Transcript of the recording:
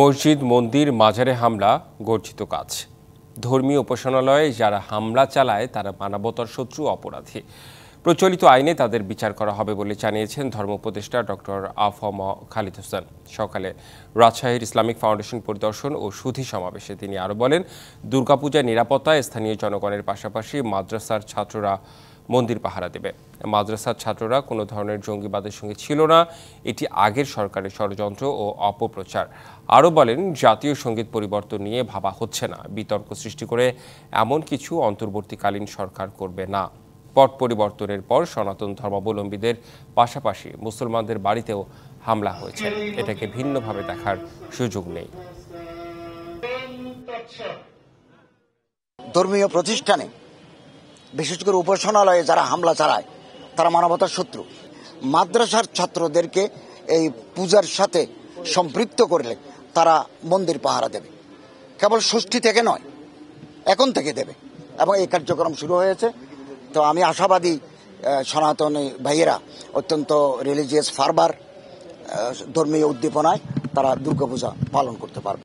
মসজিদ মন্দির মাজারে হামলা গর্জিত কাজ ধর্মীয় উপাসনালয়ে যারা হামলা চালায় তারা মানবতার শত্রু অপরাধী প্রচলিত আইনে তাদের বিচার করা হবে বলে জানিয়েছেন ধর্ম উপদেষ্টা ডক্টর আফম খালিদ হোসেন সকালে রাজশাহীর ইসলামিক ফাউন্ডেশন পরিদর্শন ও সুধি সমাবেশে তিনি আরও বলেন দুর্গাপূজার নিরাপত্তায় স্থানীয় জনগণের পাশাপাশি মাদ্রাসার ছাত্ররা মন্দির পাহারা দেবে মাদ্রাসার ছাত্ররা কোনো ধরনের জঙ্গিবাদের সঙ্গে ছিল না এটি আগের সরকারের ষড়যন্ত্র ও অপপ্রচার আরও বলেন জাতীয় সঙ্গীত পরিবর্তন নিয়ে ভাবা হচ্ছে না বিতর্ক সৃষ্টি করে এমন কিছু অন্তর্বর্তীকালীন সরকার করবে না পট পরিবর্তনের পর সনাতন ধর্মাবলম্বীদের পাশাপাশি মুসলমানদের বাড়িতেও হামলা হয়েছে এটাকে ভিন্নভাবে দেখার সুযোগ নেই ধর্মীয় প্রতিষ্ঠানে বিশেষ করে উপাসনালয়ে যারা হামলা চালায় তারা মানবতার শত্রু মাদ্রাসার ছাত্রদেরকে এই পূজার সাথে সম্পৃক্ত করলে তারা মন্দির পাহারা দেবে কেবল ষষ্ঠী থেকে নয় এখন থেকে দেবে এবং এই কার্যক্রম শুরু হয়েছে তো আমি আশাবাদী সনাতনী ভাইয়েরা অত্যন্ত রিলিজিয়াস ফারবার ধর্মীয় উদ্দীপনায় তারা দুর্গাপূজা পালন করতে পারবে